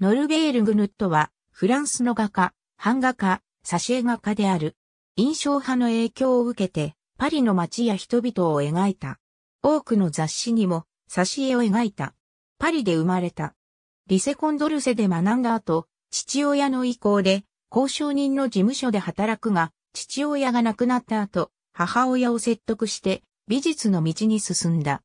ノルベール・グヌットは、フランスの画家、版画家、挿絵画家である。印象派の影響を受けて、パリの街や人々を描いた。多くの雑誌にも、挿絵を描いた。パリで生まれた。リセコンドルセで学んだ後、父親の意向で、交渉人の事務所で働くが、父親が亡くなった後、母親を説得して美術の道に進んだ。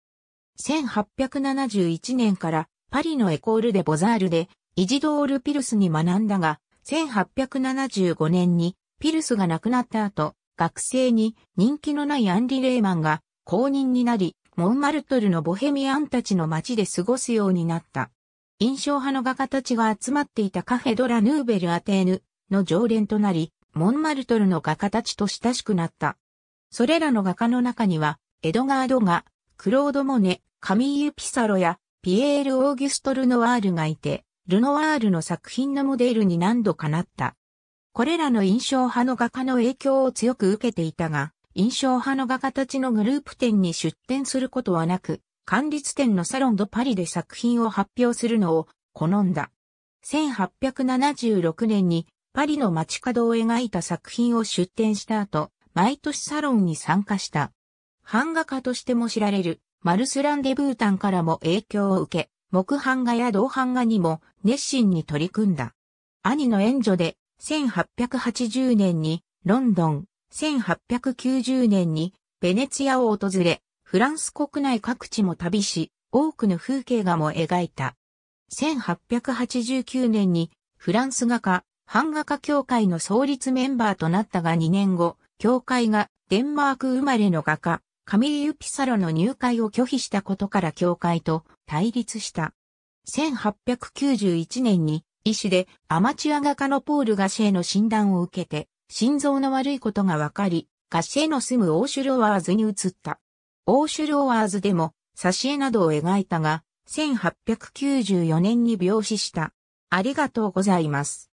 1871年からパリのエコールでボザールでイジドール・ピルスに学んだが、1875年にピルスが亡くなった後、学生に人気のないアンリ・レーマンが公認になり、モンマルトルのボヘミアンたちの街で過ごすようになった。印象派の画家たちが集まっていたカフェドラ・ヌーベル・アテーヌの常連となり、モンマルトルの画家たちと親しくなった。それらの画家の中には、エドガード・ガ、クロード・モネ、カミーユ・ピサロや、ピエール・オーギュストル・ノワールがいて、ルノワールの作品のモデルに何度かなった。これらの印象派の画家の影響を強く受けていたが、印象派の画家たちのグループ展に出展することはなく、管理展のサロンドパリで作品を発表するのを好んだ。1876年にパリの街角を描いた作品を出展した後、毎年サロンに参加した。版画家としても知られるマルス・ランデブータンからも影響を受け、木版画や銅版画にも熱心に取り組んだ。兄の援助で1880年にロンドン、1890年にベネツィアを訪れ、フランス国内各地も旅し、多くの風景画も描いた。1889年にフランス画家、版画家協会の創立メンバーとなったが2年後、協会がデンマーク生まれの画家、カミリユ・ピサロの入会を拒否したことから協会と対立した。1891年に医師でアマチュア画家のポール・ガシェの診断を受けて、心臓の悪いことが分かり、ガシェの住むオーシュルオワーズに移った。オーシュルオワーズでも、挿絵などを描いたが、1894年に病死した。ありがとうございます。